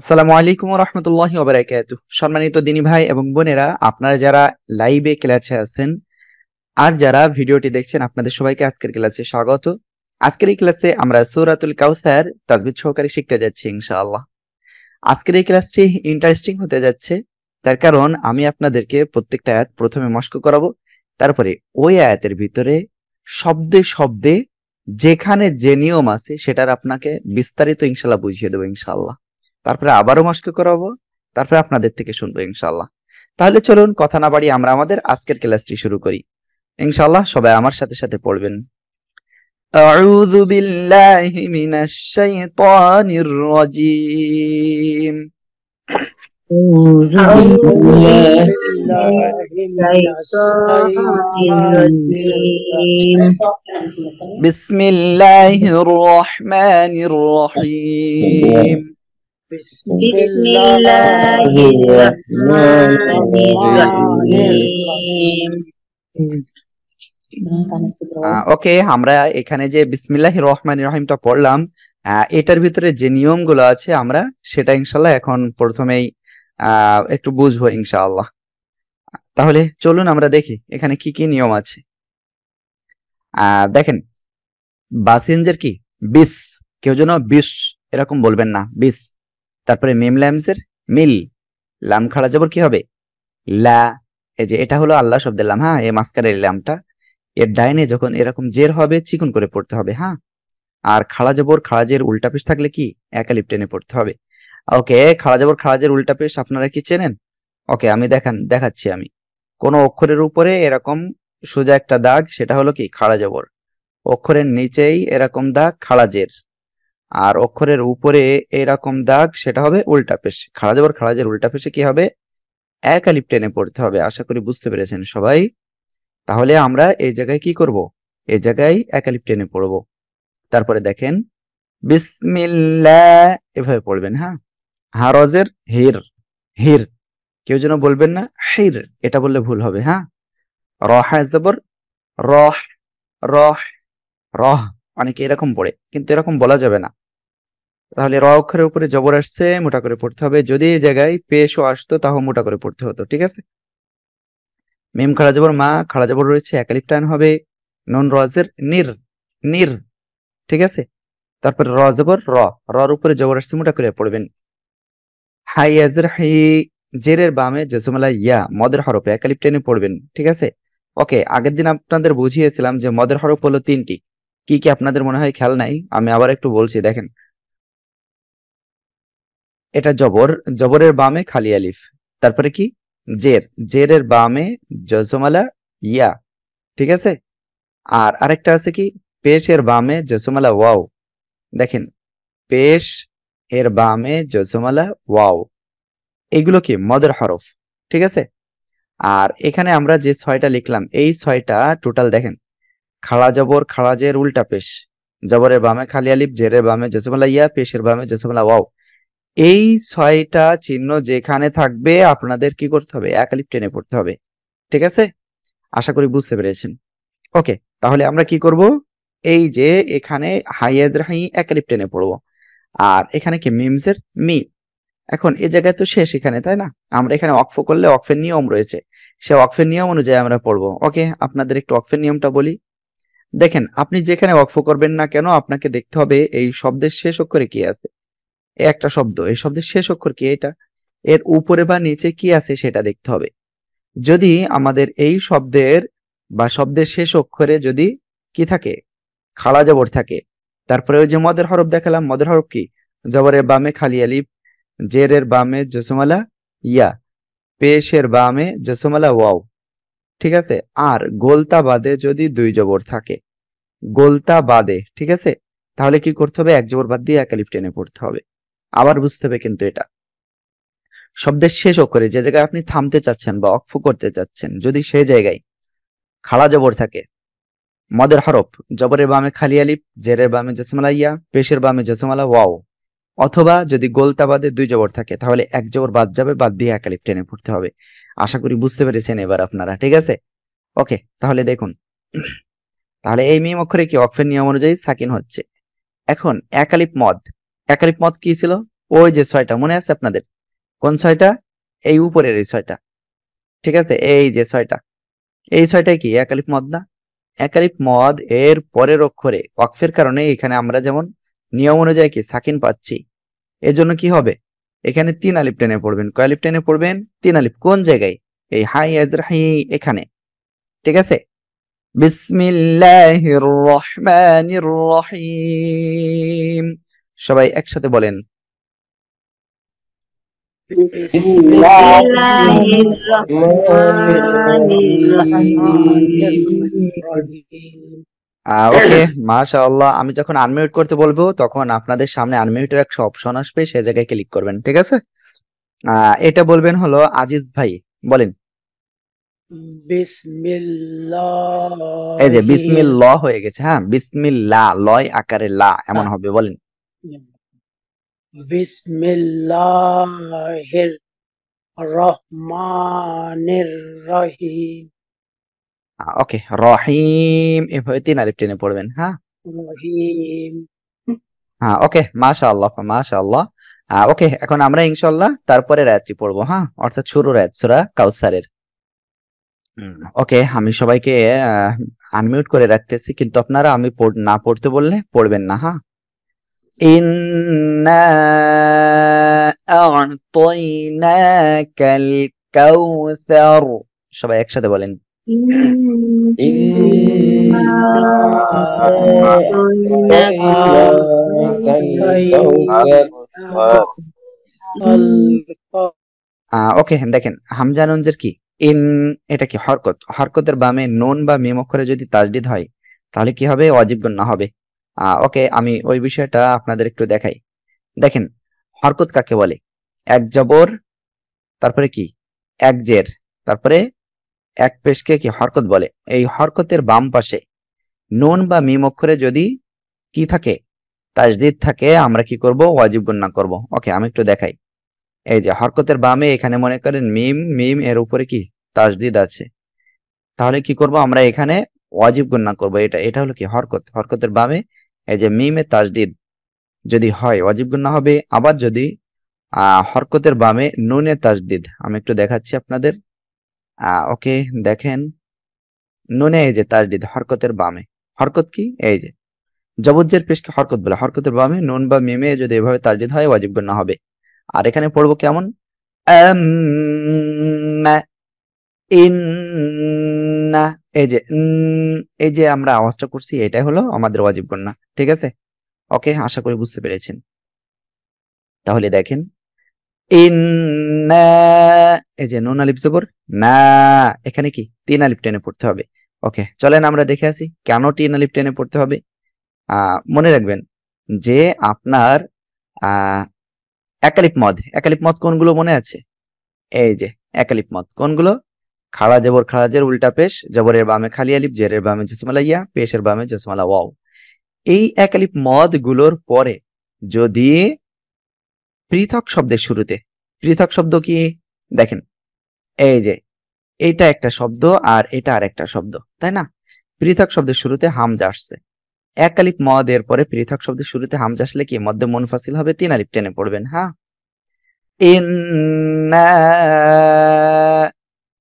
আসসালামু আলাইকুম রহমতুল্লাহ ওবরাকাত সম্মানিত দিনী ভাই এবং বোনেরা আপনারা যারা লাইভে ক্লাসে আছেন আর যারা ভিডিওটি দেখছেন আপনাদের সবাইকে আজকের ক্লাসে স্বাগত আজকের এই ক্লাসে আমরা সৌরাতুল কাউসার তাজবিদ সহকারে শিখতে যাচ্ছি ইনশাআল্লাহ আজকের এই ক্লাসটি ইন্টারেস্টিং হতে যাচ্ছে তার কারণ আমি আপনাদেরকে প্রত্যেকটা আয়াত প্রথমে মস্ক করাবো তারপরে ওই আয়াতের ভিতরে শব্দে শব্দে যেখানে যে নিয়ম আছে সেটার আপনাকে বিস্তারিত ইনশাল্লাহ বুঝিয়ে দেবো ইনশাল্লাহ তারপরে আবারও মস্কে করাবো তারপরে আপনাদের থেকে শুনবো ইনশাল্লাহ তাহলে চলুন কথা না বাড়ি আমরা আমাদের আজকের ক্লাসটি শুরু করি ইনশাল্লাহ সবাই আমার সাথে সাথে পড়বেন أعوذ بالله من الشيطان الرجيم أعوذ بالله من الشيطان الرجيم بسم الله الرحمن الرحيم ওকে uh, আমরা এখানে যে বিসমিল্লাহ রহমান রহিমটা পড়লাম uh, এটার ভিতরে যে নিয়ম গুলো আছে আমরা সেটা ইনশাল্লাহ এখন প্রথমেই uh, একটু বুঝবো ইনশাআল্লাহ তাহলে চলুন আমরা দেখি এখানে কি কি নিয়ম আছে দেখেন বাসিঞ্জের কি বিশ কেউ যেন বিশ এরকম বলবেন না বিশ তারপরে মিম ল্যামসের মিল লাম খাড়া জবর কি হবে লা এই যে এটা হলো আল্লাহ শব্দের লাম হ্যাঁ এ মাস্কারের ল্যামটা এর ডাইনে যখন এরকম জের হবে চিকন করে পড়তে হবে হ্যাঁ আর খাড়া জবর খাড়া জের উল্টা পেশ থাকলে কি একালিপ টেনে পড়তে হবে ওকে খাড়া জবর খাড়া জের উল্টা পেশ আপনারা কি চেনেন ওকে আমি দেখান দেখাচ্ছি আমি কোনো অক্ষরের উপরে এরকম সোজা একটা দাগ সেটা হলো কি খাড়া জবর অক্ষরের নিচেই এরকম দাগ খাড়া জের আর অক্ষরের উপরে এরকম দাগ সেটা হবে উল্টা পেশ খাড়া যাবার খাড়া যার উল্টা পেশে কি হবে একালিপ টেনে পড়তে হবে আশা করি বুঝতে পেরেছেন সবাই তাহলে আমরা এই জায়গায় কি করব এই জায়গায় একালিপ টেনে পড়ব তারপরে দেখেন বিসমিল্লা এভাবে পড়বেন হ্যাঁ হারজের হির হির কেউ যেন বলবেন না হির এটা বললে ভুল হবে হ্যাঁ রহ জবর রহ রহ রহ অনেকে এরকম পড়ে কিন্তু এরকম বলা যাবে না তাহলে র অক্ষরের উপরে জবর আসছে মোটা করে পড়তে হবে যদি এই জায়গায় পেশও আসতো তাও মোটা করে পড়তে হতো ঠিক আছে মেম খাড়া জবর মা খাড়া জবর রয়েছে একালিপ টান হবে নন রজের নির নির ঠিক আছে তারপরে র জবর র রর উপরে জবর আসছে মোটা করে পড়বেন হাই আজের হাই জেরের বামে জসমালা ইয়া মদের হরফে একালিপ পড়বেন ঠিক আছে ওকে আগের দিন আপনাদের বুঝিয়েছিলাম যে মদের হরফ হলো তিনটি কি কি আপনাদের মনে হয় খেয়াল নাই আমি আবার একটু বলছি দেখেন এটা জবর জবরের বামে খালি আলিফ তারপরে কি জের জেরের বামে জসমালা ইয়া ঠিক আছে আর আরেকটা আছে কি পেশের বামে জসমালা ওয়াও দেখেন পেশ এর বামে জসমালা ওয়াও এগুলো কি মদের হরফ ঠিক আছে আর এখানে আমরা যে ছয়টা লিখলাম এই ছয়টা টোটাল দেখেন খাড়া জবর খাড়া জের উল্টা পেশ জবরের বামে খালি আলিফ জেরের বামে জসমালা ইয়া পেশের বামে জসমালা ওয়াও এই ছয়টা চিহ্ন যেখানে থাকবে আপনাদের কি করতে হবে একালিপ টেনে পড়তে হবে ঠিক আছে আশা করি বুঝতে পেরেছেন ওকে তাহলে আমরা কি করব এই যে এখানে হাইয়াজ হাই একালিপ টেনে পড়ব আর এখানে কি মিমসের মি এখন এ জায়গায় তো শেষ এখানে তাই না আমরা এখানে অকফ করলে অকফের নিয়ম রয়েছে সে অকফের নিয়ম অনুযায়ী আমরা পড়ব ওকে আপনাদের একটু অকফের নিয়মটা বলি দেখেন আপনি যেখানে অকফ করবেন না কেন আপনাকে দেখতে হবে এই শব্দের শেষ অক্ষরে কি আছে একটা শব্দ এই শব্দের শেষ অক্ষর কি এটা এর উপরে বা নিচে কি আছে সেটা দেখতে হবে যদি আমাদের এই শব্দের বা শব্দের শেষ অক্ষরে যদি কি থাকে খাড়া জবর থাকে তারপরে ওই যে মদের হরফ দেখালাম মদের হরফ কি জবরের বামে খালি আলিফ জেরের বামে জসমালা ইয়া পেশের বামে জসমালা ওয়াও ঠিক আছে আর গোলতা বাদে যদি দুই জবর থাকে গোলতা বাদে ঠিক আছে তাহলে কি করতে হবে এক জবর বাদ দিয়ে এক আলিফ টেনে পড়তে হবে আবার বুঝতে হবে কিন্তু এটা শব্দের শেষ অক্ষরে যে জায়গায় আপনি থামতে চাচ্ছেন বা অক্ষ করতে চাচ্ছেন যদি সেই জায়গায় খাড়া জবর থাকে মদের হরফ জবরের বামে খালি আলিপ জেরের বামে জসমালা ইয়া পেশের বামে জসমালা ওয়াও অথবা যদি গোলতাবাদে দুই জবর থাকে তাহলে এক জবর বাদ যাবে বাদ দিয়ে এক টেনে পড়তে হবে আশা করি বুঝতে পেরেছেন এবার আপনারা ঠিক আছে ওকে তাহলে দেখুন তাহলে এই মেয়ে অক্ষরে কি অক্ষের নিয়ম অনুযায়ী সাকিন হচ্ছে এখন এক মদ একাধিক মত কি ছিল ওই যে ছয়টা মনে আছে আপনাদের কোন ছয়টা এই উপরের এই ছয়টা ঠিক আছে এই যে ছয়টা এই ছয়টাই কি একালিফ মদ না একালিফ মদ এর পরের অক্ষরে অক্ষের কারণে এখানে আমরা যেমন নিয়ম অনুযায়ী কি সাকিন পাচ্ছি এর জন্য কি হবে এখানে তিন আলিফ টেনে পড়বেন কয় আলিফ টেনে পড়বেন তিন আলিফ কোন জায়গায় এই হাই আজর হাই এখানে ঠিক আছে বিসমিল্লাহির রহমানির রহিম সবাই একসাথে বলেন ওকে আমি যখন আনমিউট করতে বলবো তখন আপনাদের সামনে আনমিউটের একটা অপশন আসবে সে জায়গায় ক্লিক করবেন ঠিক আছে এটা বলবেন হলো আজিজ ভাই বলেন এই যে বিসমিল্লাহ হয়ে গেছে হ্যাঁ বিসমিল্লা লয় আকারে লা এমন হবে বলেন বিসমিল্লাহির রহমানির রহিম ওকে রহিম এভাবে তিন আলিফ টেনে পড়বেন হ্যাঁ রহিম হ্যাঁ ওকে মাশাআল্লাহ মাশাআল্লাহ ওকে এখন আমরা ইনশাল্লাহ তারপরে রায়াতটি পড়বো হ্যাঁ অর্থাৎ শুরু রায়াত সুরা কাউসারের ওকে আমি সবাইকে আনমিউট করে রাখতেছি কিন্তু আপনারা আমি না পড়তে বললে পড়বেন না হ্যাঁ إنا أعطيناك الكوثر সবাই একসাথে বলেন ওকে দেখেন হামজা নঞ্জের কি ইন এটা কি হরকত হরকতের বামে নোন বা মেমক্ষরে যদি তাজডিদ হয় তাহলে কি হবে অজীব গণ্য হবে ওকে আমি ওই বিষয়টা আপনাদের একটু দেখাই দেখেন হরকত কাকে বলে এক জবর তারপরে কি এক জের তারপরে এক পেশকে কি হরকত বলে এই হরকতের বাম পাশে নুন বা মিম অক্ষরে যদি কি থাকে তাজদিদ থাকে আমরা কি করব ওয়াজিব গণ্যা করব ওকে আমি একটু দেখাই এই যে হরকতের বামে এখানে মনে করেন মিম মিম এর উপরে কি তাজদিদ আছে তাহলে কি করব আমরা এখানে ওয়াজিব গণ্যা করব এটা এটা হলো কি হরকত হরকতের বামে এই যে মিমে তাজদিদ যদি হয় ওয়াজিব গুন্না হবে আবার যদি হরকতের বামে নুনে তাজদিদ আমি একটু দেখাচ্ছি আপনাদের ওকে দেখেন নুনে এই যে তাজদিদ হরকতের বামে হরকত কি এই যে জবজ্জের পেশকে হরকত বলে হরকতের বামে নুন বা মিমে যদি এভাবে তাজদিদ হয় ওয়াজিব গুন্না হবে আর এখানে পড়বো কেমন ইন্না এই যে এই যে আমরা আওয়াজটা করছি এটাই হলো আমাদের ওয়াজিব গণনা ঠিক আছে ওকে আশা করি বুঝতে পেরেছেন তাহলে দেখেন ইন এই যে নুন আলিপ জবর না এখানে কি তিন আলিপ টেনে পড়তে হবে ওকে চলেন আমরা দেখে আসি কেন তিন আলিপ টেনে পড়তে হবে মনে রাখবেন যে আপনার একালিপ মদ একালিপ মদ কোনগুলো মনে আছে এই যে একালিপ মদ কোনগুলো খাড়া জবর খাড়া জের উল্টা পেশ জবরের বামে খালি আলিপ জেরের বামে জসমালা ইয়া পেশের বামে জসমালা ওয়াও এই এক আলিপ মদ গুলোর পরে যদি পৃথক শব্দের শুরুতে পৃথক শব্দ কি দেখেন এই যে এটা একটা শব্দ আর এটা আর একটা শব্দ তাই না পৃথক শব্দের শুরুতে হামজা আসছে এক আলিপ মদ এর পরে পৃথক শব্দের শুরুতে হামজা আসলে কি মধ্যে মুনফাসিল হবে তিন আলিপ টেনে পড়বেন হ্যাঁ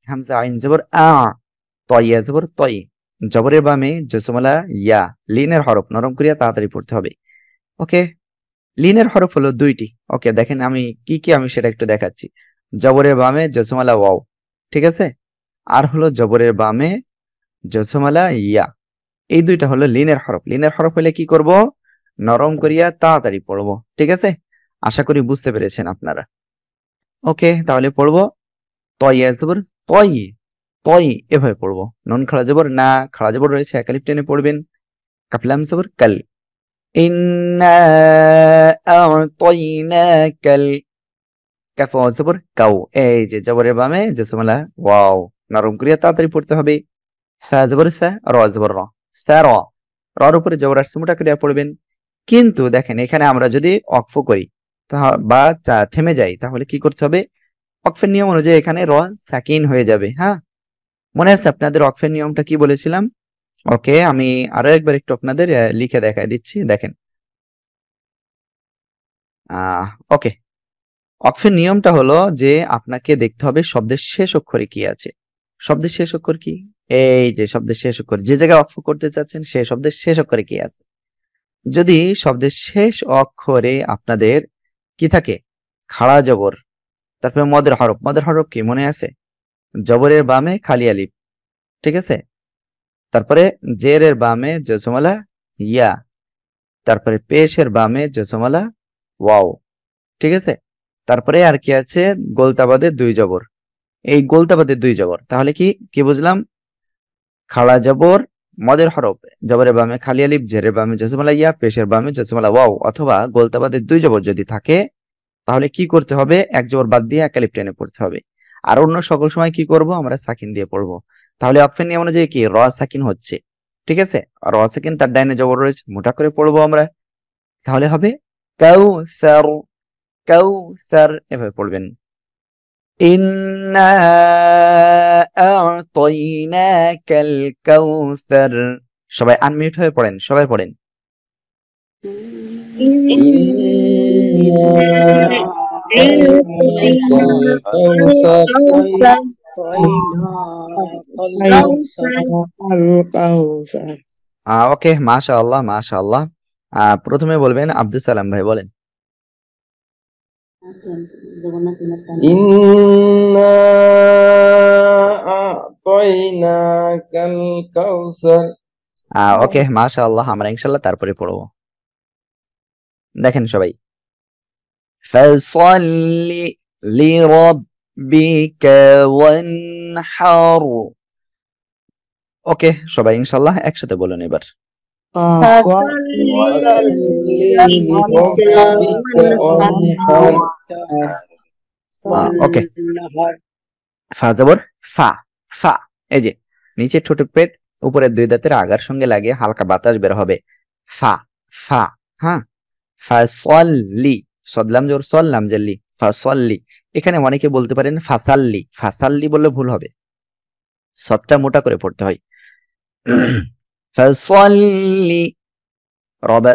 হামজা আইন জবর আ তয়া জবর তয় জবরের বামে জসমলা ইয়া লিনের হরফ নরম করিয়া তাড়াতাড়ি পড়তে হবে ওকে লিনের হরফ হলো দুইটি ওকে দেখেন আমি কি কি আমি সেটা একটু দেখাচ্ছি জবরের বামে জসমালা ওয়াও ঠিক আছে আর হলো জবরের বামে জসমালা ইয়া এই দুইটা হলো লিনের হরফ লিনের হরফ হলে কি করব নরম করিয়া তাড়াতাড়ি পড়ব ঠিক আছে আশা করি বুঝতে পেরেছেন আপনারা ওকে তাহলে পড়ব তয়া জবর তই তই এভাবে পড়বো নন খাড়া জবর না খাড়া জবর রয়েছে একালিপ টেনে পড়বেন কাপলাম জবর কাল ইন্না কাল কাফ জবর কাউ এই যে জবরের বামে জেসমালা ওয়াও নরম করিয়া তাড়াতাড়ি পড়তে হবে সা জবর সা র জবর র সা র রর উপরে জবর আসছে মোটা করিয়া পড়বেন কিন্তু দেখেন এখানে আমরা যদি অক্ফ করি তা বা চা থেমে যাই তাহলে কি করতে হবে অক্ফের নিয়ম অনুযায়ী এখানে র সাকিন হয়ে যাবে হ্যাঁ মনে আছে আপনাদের অক্ফের নিয়মটা কি বলেছিলাম ওকে আমি আরো একবার একটু আপনাদের লিখে দেখায় দিচ্ছি দেখেন ওকে অক্ফের নিয়মটা হলো যে আপনাকে দেখতে হবে শব্দের শেষ অক্ষরে কি আছে শব্দের শেষ অক্ষর কি এই যে শব্দের শেষ অক্ষর যে জায়গায় অক্ষ করতে চাচ্ছেন সে শব্দের শেষ অক্ষরে কি আছে যদি শব্দের শেষ অক্ষরে আপনাদের কি থাকে খাড়া জবর তারপরে মদের হরফ মদের হরফ কি মনে আছে জবরের বামে খালি আলিফ ঠিক আছে তারপরে জের এর বামে জসমালা ইয়া তারপরে পেশের বামে জসমালা ওয়াও ঠিক আছে তারপরে আর কি আছে গোলতাবাদের দুই জবর এই গোলতাবাদের দুই জবর তাহলে কি কি বুঝলাম খাড়া জবর মদের হরফ জবরের বামে খালি আলিফ জেরের বামে জসমালা ইয়া পেশের বামে জসমালা ওয়াও অথবা গোলতাবাদের দুই জবর যদি থাকে তাহলে কি করতে হবে এক জোর বাদ দিয়ে একালিপ টেনে পড়তে হবে আর অন্য সকল সময় কি করব আমরা সাকিন দিয়ে পড়ব তাহলে অপশন নিয়ে অনুযায়ী কি র সাকিন হচ্ছে ঠিক আছে আর র সাকিন তার ডাইনে জবর রয়েছে মোটা করে পড়বো আমরা তাহলে হবে কাউ স্যার কাউ স্যার এভাবে পড়বেন إنا أعطيناك الكوثر সবাই আনমিউট হয়ে পড়েন সবাই পড়েন ওকে মাশা আল্লাহ মাশা আল্লাহ প্রথমে বলবেন আব্দুল সালাম ভাই বলেন ওকে মাশা আল্লাহ আমরা ইনশাল্লাহ তারপরে পড়বো দেখেন সবাই ফসল্লি লিরব্বিকা ওয়ানহার ওকে সবাই ইনশাআল্লাহ একসাথে বলুন এবার ওকে ফা যাবর ফা ফা এই যে নিচে ঠোঁটে পেট উপরের দুই দাঁতের আগার সঙ্গে লাগে হালকা বাতাস বের হবে ফা ফা হ্যাঁ ফাসল্লি সদলাম জোর সল্লাম জাল্লি ফাসল্লি এখানে অনেকে বলতে পারেন ফাসাল্লি ফাসাল্লি বললে ভুল হবে সবটা মোটা করে পড়তে হয় ফাসল্লি রব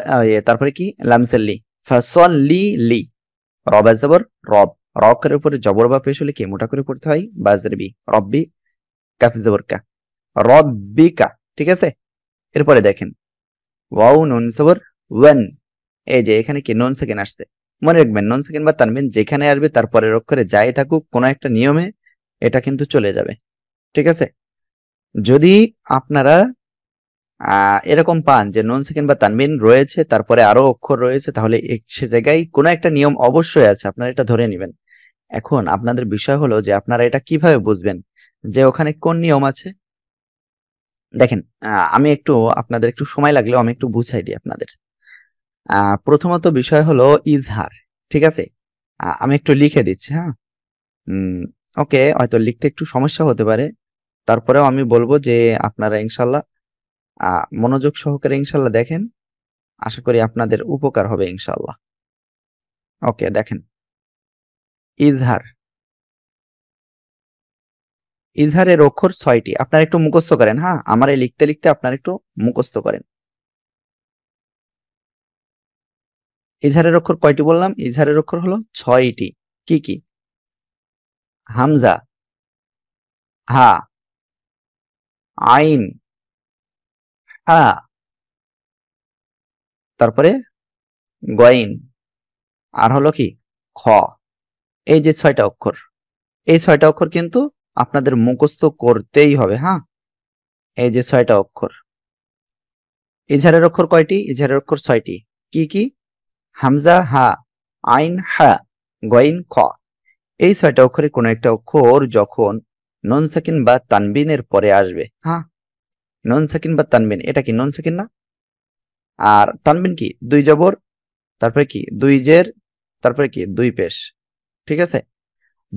তারপরে কি লামসাল্লি ফাসল্লি লি রব জবর রব রকের উপরে জবর বা পেশ হলে কি মোটা করে পড়তে হয় বাজরবি রব্বি কাফ জবর কা রব্বিকা ঠিক আছে এরপরে দেখেন ওয়াউ নুন জবর ওয়ান এই যে এখানে কি নন সেকেন্ড আসছে মনে রাখবেন নন সেকেন্ড বা তানবিন যেখানে আসবে তারপরে অক্ষরে যাই থাকুক কোনো একটা নিয়মে এটা কিন্তু চলে যাবে ঠিক আছে যদি আপনারা এরকম পান যে নন সেকেন্ড বা তানবিন রয়েছে তারপরে আরো অক্ষর রয়েছে তাহলে সে জায়গায় কোনো একটা নিয়ম অবশ্যই আছে আপনারা এটা ধরে নেবেন এখন আপনাদের বিষয় হলো যে আপনারা এটা কিভাবে বুঝবেন যে ওখানে কোন নিয়ম আছে দেখেন আমি একটু আপনাদের একটু সময় লাগলেও আমি একটু বুঝাই দিই আপনাদের প্রথমত বিষয় হলো ইজহার ঠিক আছে আমি একটু লিখে দিচ্ছি হ্যাঁ ওকে হয়তো লিখতে একটু সমস্যা হতে পারে তারপরেও আমি বলবো যে আপনারা ইনশাল্লাহ মনোযোগ সহকারে ইনশাল্লাহ দেখেন আশা করি আপনাদের উপকার হবে ইনশাল্লাহ ওকে দেখেন ইজহার ইজহারের অক্ষর ছয়টি আপনারা একটু মুখস্থ করেন হ্যাঁ আমার এই লিখতে লিখতে আপনারা একটু মুখস্থ করেন ইজহারের অক্ষর কয়টি বললাম ইজহারের অক্ষর হলো ছয়টি কি কি হামজা হা আইন হা তারপরে গইন আর হলো কি খ এই যে ছয়টা অক্ষর এই ছয়টা অক্ষর কিন্তু আপনাদের মুখস্থ করতেই হবে হ্যাঁ এই যে ছয়টা অক্ষর ইজহারের অক্ষর কয়টি ইজহারের অক্ষর ছয়টি কি কি হামজা হা আইন হা গইন খ এই ছয়টা অক্ষরে কোনো একটা অক্ষর যখন নন সাকিন বা তানবিনের পরে আসবে হ্যাঁ নন সাকিন বা তানবিন এটা কি নন সাকিন না আর তানবিন কি দুই জবর তারপরে কি দুই জের তারপরে কি দুই পেশ ঠিক আছে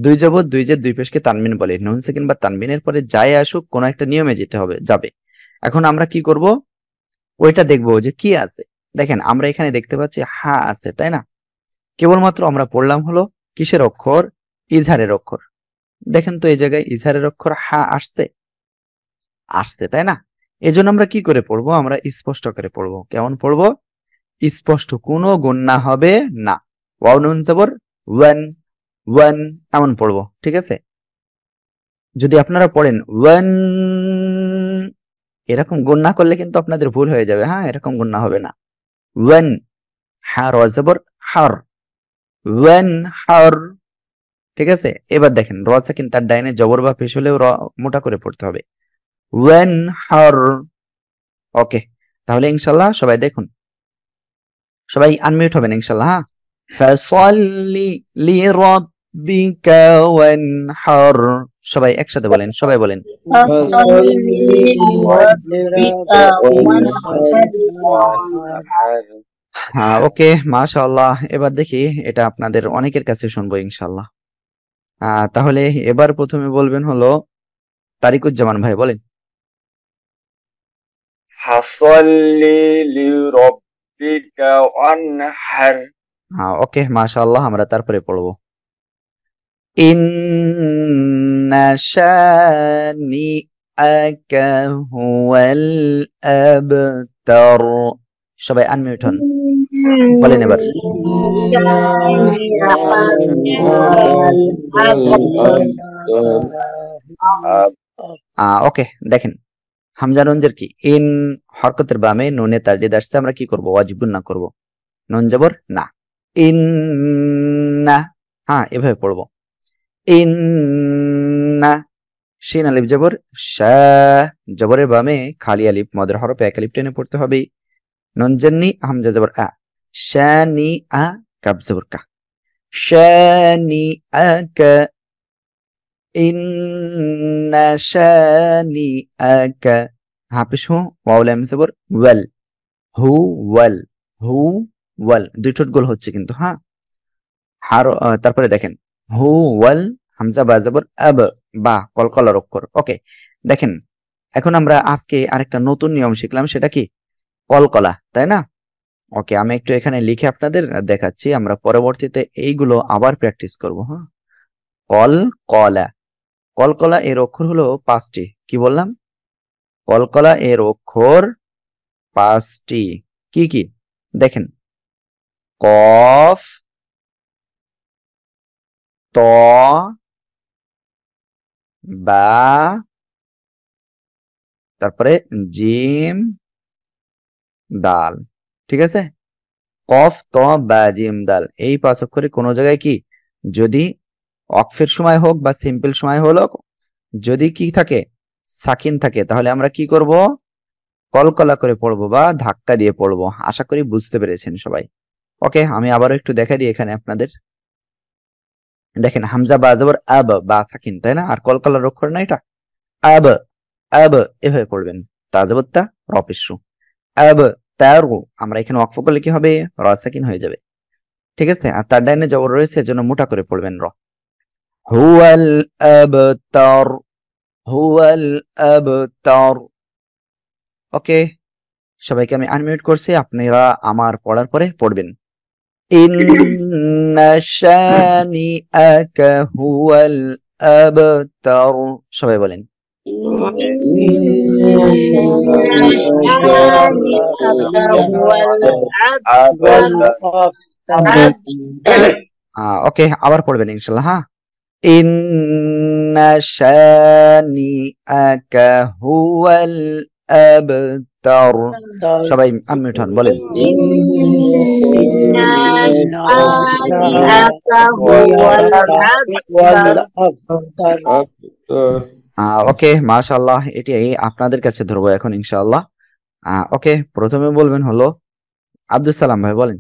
দুই জবর দুই জের দুই পেশকে তানবিন বলে নন সাকিন বা তানবিনের পরে যাই আসুক কোনো একটা নিয়মে যেতে হবে যাবে এখন আমরা কি করব ওইটা দেখব যে কি আছে দেখেন আমরা এখানে দেখতে পাচ্ছি হা আছে তাই না কেবলমাত্র আমরা পড়লাম হলো কিসের অক্ষর ইজহারের অক্ষর দেখেন তো এই জায়গায় ইজহারের অক্ষর হা আসছে আসছে তাই না এই আমরা কি করে পড়বো আমরা স্পষ্ট করে পড়বো কেমন পড়বো স্পষ্ট কোনো গণ্যা হবে না ওয়ান ওয়ান এমন পড়বো ঠিক আছে যদি আপনারা পড়েন ওয়ান এরকম গণ্যা করলে কিন্তু আপনাদের ভুল হয়ে যাবে হ্যাঁ এরকম গণ্যা হবে না ওয়েন হ্যাঁ র হার ওয়েন হার ঠিক আছে এবার দেখেন র সাকিন তার ডাইনে জবর বা ফেস হলেও র মোটা করে পড়তে হবে ওয়েন হার ওকে তাহলে ইনশাল্লাহ সবাই দেখুন সবাই আনমিউট হবেন ইনশাল্লাহ হ্যাঁ ফসলি লি রব্বিকা ওয়ানহার সবাই একসাথে বলেন সবাই বলেন হ্যাঁ ওকে মাশাআল্লাহ এবার দেখি এটা আপনাদের অনেকের কাছে শুনবো ইনশাআল্লাহ তাহলে এবার প্রথমে বলবেন হলো তারিকুজ্জামান ভাই বলেন হ্যাঁ, ওকে মাশাআল্লাহ আমরা তারপরে পড়বো ইন شانئك هو الأبتر সবাই আনমিউট হন বলেন এবার ওকে দেখেন হামজানঞ্জের কি ইন হরকতের বামে নুনে তার আসছে আমরা কি করবো ওয়াজিব না করবো নুন জবর না ইন না হ্যাঁ এভাবে পড়বো ইন্না শিন আলিফ জবর শা জবরের বামে খালি আলিফ মদের হরফে এক আলিফ টেনে পড়তে হবে নঞ্জন্নি হামজা জবর আ নি আ কাব জবর কা শানি আ কা ইন্না শানি আ কা হাফিস হু ওয়াউল এম জবর ওয়াল হু ওয়াল হু ওয়াল দুই ঠোঁট গোল হচ্ছে কিন্তু হ্যাঁ হার তারপরে দেখেন হু ওয়াল হামজা বা জবর আব বা কলকলার অক্ষর ওকে দেখেন এখন আমরা আজকে আরেকটা নতুন নিয়ম শিখলাম সেটা কি কলকলা তাই না ওকে আমি একটু এখানে লিখে আপনাদের দেখাচ্ছি আমরা পরবর্তীতে এইগুলো আবার প্র্যাকটিস করব হ্যাঁ কল কলা কলকলা এর অক্ষর হলো পাঁচটি কি বললাম কলকলা এর অক্ষর পাঁচটি কি কি দেখেন কফ ত বা তারপরে জিম দাল ঠিক আছে কফ ত বা জিম দাল এই পাঁচ অক্ষরে কোনো জায়গায় কি যদি অক্ষের সময় হোক বা সিম্পল সময় হলো যদি কি থাকে সাকিন থাকে তাহলে আমরা কি করব কলকলা করে পড়বো বা ধাক্কা দিয়ে পড়বো আশা করি বুঝতে পেরেছেন সবাই ওকে আমি আবারও একটু দেখা দিই এখানে আপনাদের দেখেন হামজা বা জবর আব বা সাকিন তাই না আর কলার অক্ষর না এটা আব আব এভাবে পড়বেন তা জবর তা রপিসু আব তার আমরা এখানে অক্ষ করলে কি হবে র সাকিন হয়ে যাবে ঠিক আছে আর তার ডাইনে জবর রয়েছে এজন্য মোটা করে পড়বেন র হুয়াল আবতার হুয়াল আবতার ওকে সবাইকে আমি আনমিউট করছি আপনারা আমার পড়ার পরে পড়বেন إن شانئك هو الأبتر সবাই বলেন ওকে আবার পড়বেন ইনশাল্লাহ হ্যাঁ إن شانئك هو الأبتر آه، তার সবাই আনমিউট হন বলেন ওকে মাশাআল্লাহ এটি আপনাদের কাছে ধরবো এখন ইনশাআল্লাহ ওকে প্রথমে বলবেন হলো আব্দুল সালাম ভাই বলেন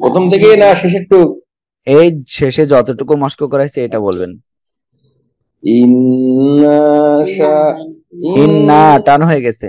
প্রথম থেকে না শেষ একটু এই শেষে যতটুকু মস্ক করাইছে এটা বলবেন ইন্না ইন্না টান হয়ে গেছে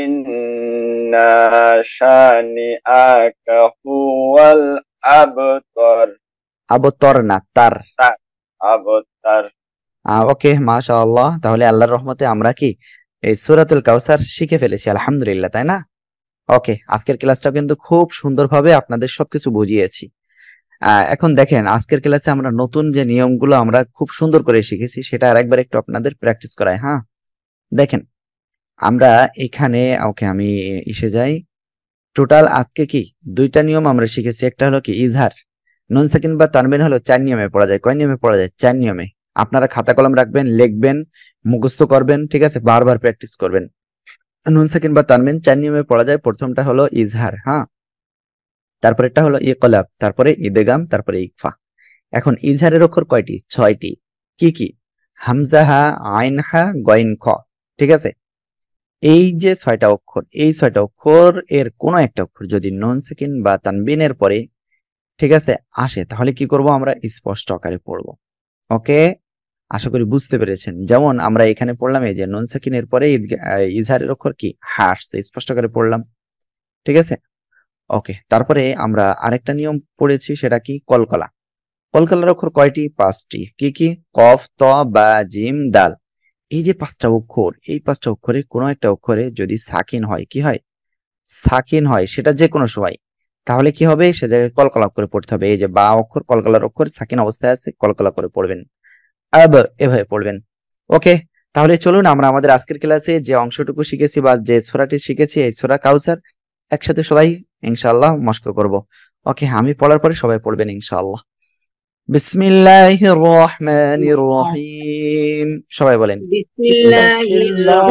ইন্না শানি আকা হুয়াল আবতার আবতার না তার আবতার ওকে মাশাআল্লাহ তাহলে আল্লাহর রহমতে আমরা কি এই সুরাতুল কাউসার শিখে ফেলেছি আলহামদুলিল্লাহ তাই না ওকে আজকের ক্লাসটা কিন্তু খুব সুন্দরভাবে আপনাদের সবকিছু বুঝিয়েছি এখন দেখেন আজকের ক্লাসে আমরা নতুন যে নিয়মগুলো আমরা খুব সুন্দর করে শিখেছি সেটা আর একবার একটু আপনাদের প্র্যাকটিস করাই হ্যাঁ দেখেন আমরা এখানে ওকে আমি এসে যাই টোটাল আজকে কি দুইটা নিয়ম আমরা শিখেছি একটা হলো কি ইজহার নন সেকেন্ড বা তানবিন হলো চার নিয়মে পড়া যায় কয় নিয়মে পড়া যায় চার নিয়মে আপনারা খাতা কলম রাখবেন লিখবেন মুখস্থ করবেন ঠিক আছে বারবার প্র্যাকটিস করবেন নুন সেকেন্ড বা তানবিন চার নিয়মে পড়া যায় প্রথমটা হলো ইজহার হ্যাঁ তারপরে এটা হলো ইকলাব তারপরে ইদেগাম তারপরে ইকফা এখন ইজহারের অক্ষর কয়টি ছয়টি কি কি হামজাহা আইন হা গইন খ ঠিক আছে এই যে ছয়টা অক্ষর এই ছয়টা অক্ষর এর কোনো একটা অক্ষর যদি নন সেকিন বা তানবিনের পরে ঠিক আছে আসে তাহলে কি করব আমরা স্পষ্ট আকারে পড়ব ওকে আশা করি বুঝতে পেরেছেন যেমন আমরা এখানে পড়লাম এই যে নন এর পরে ইজহারের অক্ষর কি হার্স স্পষ্ট আকারে পড়লাম ঠিক আছে ওকে তারপরে আমরা আরেকটা নিয়ম পড়েছি সেটা কি কলকলা কলকলার অক্ষর কয়টি পাঁচটি কি কি কফ ত বা জিম দাল এই যে পাঁচটা অক্ষর এই পাঁচটা অক্ষরে কোনো একটা অক্ষরে যদি সাকিন হয় কি হয় সাকিন হয় সেটা যে কোনো সময় তাহলে কি হবে সে জায়গায় কলকলা করে পড়তে হবে এই যে বা অক্ষর কলকলার অক্ষর সাকিন অবস্থায় আছে কলকলা করে পড়বেন আব এভাবে পড়বেন ওকে তাহলে চলুন আমরা আমাদের আজকের ক্লাসে যে অংশটুকু শিখেছি বা যে সোরাটি শিখেছি এই সোরা কাউসার একসাথে সবাই ইনশাল্লাহ মস্ক করব ওকে আমি পড়ার পরে সবাই পড়বেন ইনশাল্লাহ বিসমিল্লাহির রহমানির সবাই বলেন কাউসার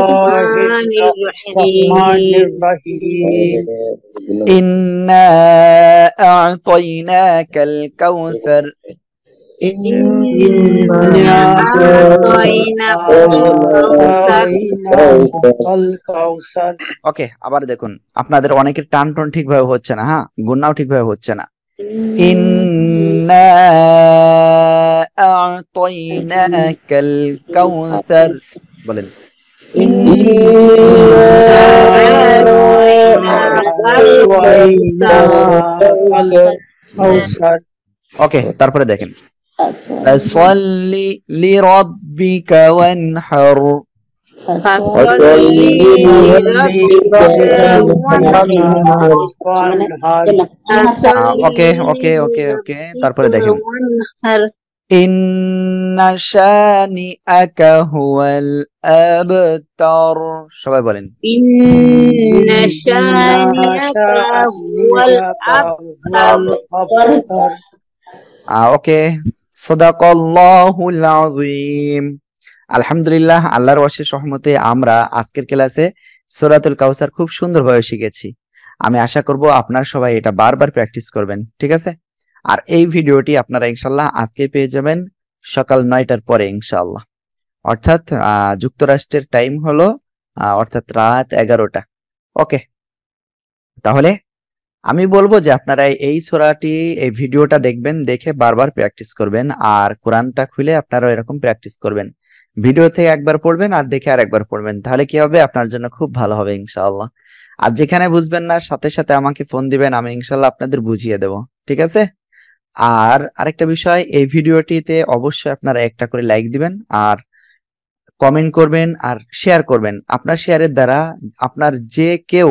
ওকে আবার দেখুন আপনাদের অনেকের টান টন ঠিকভাবে হচ্ছে না হ্যাঁ গুন্নাও ঠিকভাবে হচ্ছে না إنا أعطيناك الكوثر بلن. اوكي تارفر دكين اصلي لربك وانحر ওকে ওকে ওকে ওকে তারপরে দেখেন ইন্না শানিআকা হুয়াল আবতার সবাই বলেন ইন্না শানিআকা হুয়াল আবতার ওকে صدق الله العظيم আলহামদুলিল্লাহ আল্লাহর ওয়াশের সহমতে আমরা আজকের ক্লাসে সোরাতুল কাউসার খুব সুন্দরভাবে শিখেছি আমি আশা করব আপনার সবাই এটা বারবার প্র্যাকটিস করবেন ঠিক আছে আর এই ভিডিওটি আপনারা ইনশাল্লাহ আজকে পেয়ে যাবেন সকাল নয়টার পরে ইনশাল্লাহ অর্থাৎ যুক্তরাষ্ট্রের টাইম হলো অর্থাৎ রাত এগারোটা ওকে তাহলে আমি বলবো যে আপনারা এই সোরাটি এই ভিডিওটা দেখবেন দেখে বারবার প্র্যাকটিস করবেন আর কোরআনটা খুলে আপনারা এরকম প্র্যাকটিস করবেন ভিডিও থেকে একবার পড়বেন আর দেখে আর একবার পড়বেন তাহলে কি হবে আপনার জন্য খুব ভালো হবে ইনশাআল্লাহ আর যেখানে বুঝবেন না সাথে সাথে আমাকে ফোন দিবেন আমি ইনশাল্লাহ আপনাদের বুঝিয়ে দেব ঠিক আছে আর আরেকটা বিষয় এই ভিডিওটিতে অবশ্যই আপনারা একটা করে লাইক দিবেন আর কমেন্ট করবেন আর শেয়ার করবেন আপনার শেয়ারের দ্বারা আপনার যে কেউ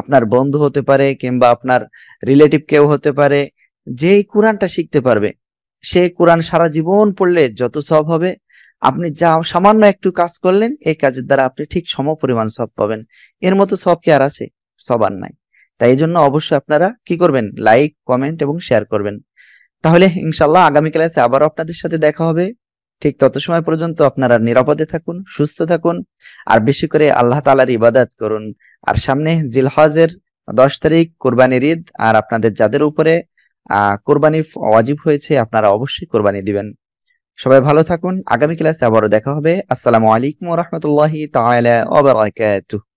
আপনার বন্ধু হতে পারে কিংবা আপনার রিলেটিভ কেউ হতে পারে যে কোরআনটা শিখতে পারবে সে কোরআন সারা জীবন পড়লে যত সব হবে আপনি যা সামান্য একটু কাজ করলেন এই কাজের দ্বারা আপনি ঠিক সম পরিমাণ সব পাবেন এর মতো সব কি আর আছে সবার নাই তাই এই জন্য অবশ্যই আপনারা কি করবেন লাইক কমেন্ট এবং শেয়ার করবেন তাহলে ইনশাল্লাহ আগামী ক্লাসে আবারও আপনাদের সাথে দেখা হবে ঠিক তত সময় পর্যন্ত আপনারা নিরাপদে থাকুন সুস্থ থাকুন আর বেশি করে আল্লাহ তালার ইবাদাত করুন আর সামনে জিলহজের দশ তারিখ কোরবানির ঈদ আর আপনাদের যাদের উপরে আহ কোরবানি অজিব হয়েছে আপনারা অবশ্যই কোরবানি দিবেন সবাই ভালো থাকুন আগামী ক্লাসে আবারও দেখা হবে আসসালামু আলাইকুম রহমতুল্লাহ তাআলা